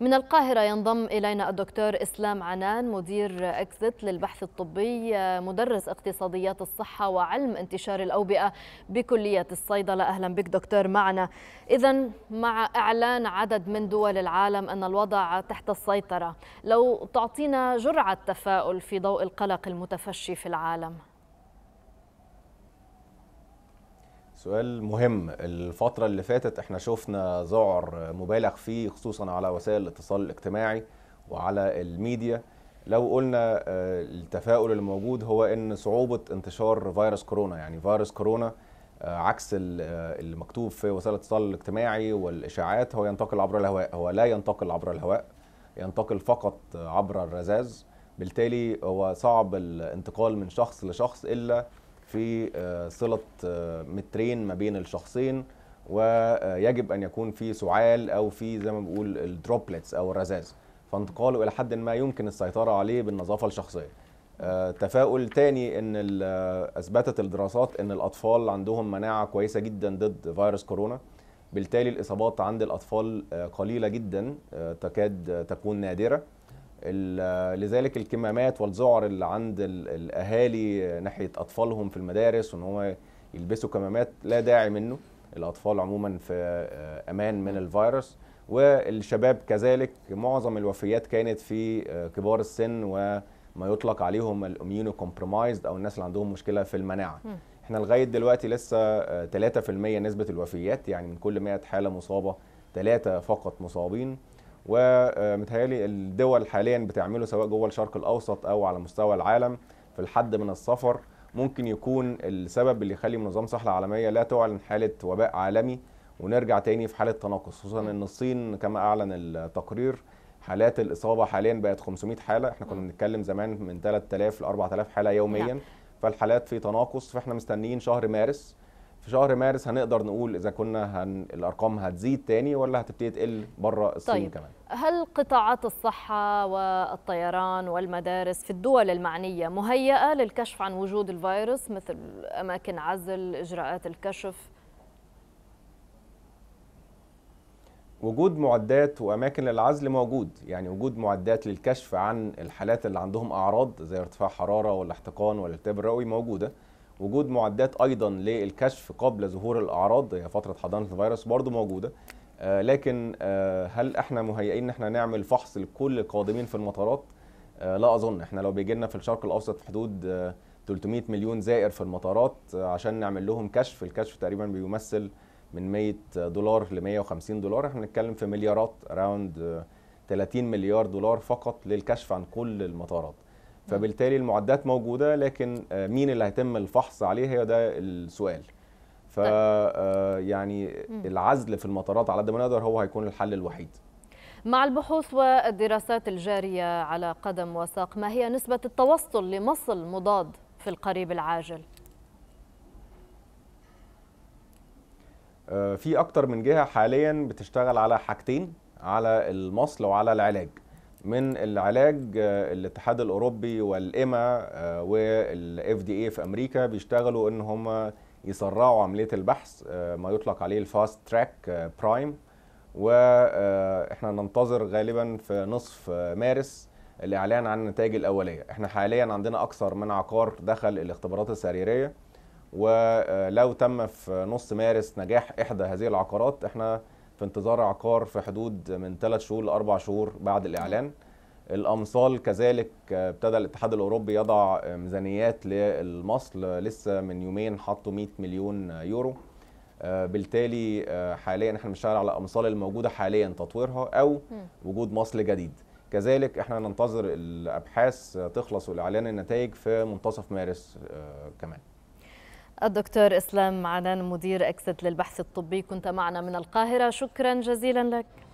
من القاهرة ينضم إلينا الدكتور إسلام عنان مدير أكزت للبحث الطبي مدرس اقتصاديات الصحة وعلم انتشار الأوبئة بكلية الصيدلة أهلا بك دكتور معنا إذا مع إعلان عدد من دول العالم أن الوضع تحت السيطرة لو تعطينا جرعة تفاؤل في ضوء القلق المتفشي في العالم سؤال مهم الفترة اللي فاتت احنا شفنا ذعر مبالغ فيه خصوصا على وسائل الاتصال الاجتماعي وعلى الميديا لو قلنا آه، التفاؤل اللي موجود هو ان صعوبة انتشار فيروس كورونا يعني فيروس كورونا آه، عكس اللي آه، مكتوب في وسائل الاتصال الاجتماعي والاشاعات هو ينتقل عبر الهواء هو لا ينتقل عبر الهواء ينتقل فقط عبر الرذاذ بالتالي هو صعب الانتقال من شخص لشخص الا في آه، صلة آه، مترين ما بين الشخصين ويجب أن يكون في سعال أو في زي ما بقول الدروبلتس أو الرزاز فانتقاله إلى حد ما يمكن السيطرة عليه بالنظافة الشخصية آه، تفاؤل تاني ان اثبتت الدراسات ان الاطفال عندهم مناعه كويسه جدا ضد فيروس كورونا بالتالي الاصابات عند الاطفال قليله جدا تكاد تكون نادره لذلك الكمامات والذعر اللي عند الاهالي ناحيه اطفالهم في المدارس وان هو يلبسوا كمامات لا داعي منه الاطفال عموما في آه، امان من الفيروس والشباب كذلك معظم الوفيات كانت في آه، كبار السن وما يطلق عليهم الاميونو كومبرومايزد او الناس اللي عندهم مشكله في المناعه احنا لغايه دلوقتي لسه 3% آه، نسبه الوفيات يعني من كل 100 حاله مصابه ثلاثه فقط مصابين ومتهيالي الدول حاليا بتعمله سواء جوه الشرق الاوسط او على مستوى العالم في الحد من السفر ممكن يكون السبب اللي يخلي منظمه الصحه العالميه لا تعلن حاله وباء عالمي ونرجع تاني في حاله تناقص خصوصا ان الصين كما اعلن التقرير حالات الاصابه حاليا بقت 500 حاله احنا كنا بنتكلم زمان من 3000 ل 4000 حاله يوميا نعم. فالحالات في تناقص فاحنا مستنيين شهر مارس في شهر مارس هنقدر نقول اذا كنا هن... الارقام هتزيد تاني ولا هتبتدي تقل بره الصين طيب. كمان هل قطاعات الصحه والطيران والمدارس في الدول المعنيه مهيئه للكشف عن وجود الفيروس مثل اماكن عزل اجراءات الكشف وجود معدات واماكن للعزل موجود يعني وجود معدات للكشف عن الحالات اللي عندهم اعراض زي ارتفاع حراره والاحتقان والاكتئاب الرئوي موجوده وجود معدات ايضا للكشف قبل ظهور الاعراض هي فتره حضانه الفيروس برضو موجوده آه، لكن آه، هل احنا مهيئين ان احنا نعمل فحص لكل القادمين في المطارات آه، لا اظن احنا لو بيجي لنا في الشرق الاوسط في حدود 300 مليون زائر في المطارات عشان نعمل لهم كشف الكشف تقريبا بيمثل من 100 دولار ل 150 دولار احنا بنتكلم في مليارات اراوند 30 مليار دولار فقط للكشف عن كل المطارات فبالتالي المعدات موجوده لكن آه، مين اللي هيتم الفحص عليه هي ده السؤال ف طيب. آه، يعني العزل في المطارات على قد ما نقدر هو هيكون الحل الوحيد مع البحوث والدراسات الجارية على قدم وساق ما هي نسبة التوصل لمصل مضاد في القريب العاجل؟ آه، في أكتر من جهة حاليا بتشتغل على حاجتين على المصل وعلى العلاج من العلاج آه، الاتحاد الاوروبي والايما آه، والاف دي اي في امريكا بيشتغلوا ان هم يسرعوا عمليه البحث آه، ما يطلق عليه الفاست تراك برايم واحنا ننتظر غالبا في نصف مارس الاعلان عن النتائج الاوليه احنا حاليا عندنا اكثر من عقار دخل الاختبارات السريريه ولو تم في نص مارس نجاح احدى هذه العقارات احنا في انتظار عقار في حدود من ثلاث شهور لاربع شهور بعد الاعلان الامصال كذلك آه، ابتدى الاتحاد الاوروبي يضع آه، ميزانيات للمصل لسه من يومين حطوا 100 مليون يورو آه، بالتالي حاليا احنا بنشتغل على الامصال الموجوده حاليا تطويرها او وجود مصل جديد كذلك احنا ننتظر الابحاث تخلص والاعلان النتائج في منتصف مارس كمان الدكتور إسلام عنان مدير أكسد للبحث الطبي كنت معنا من القاهرة شكرا جزيلا لك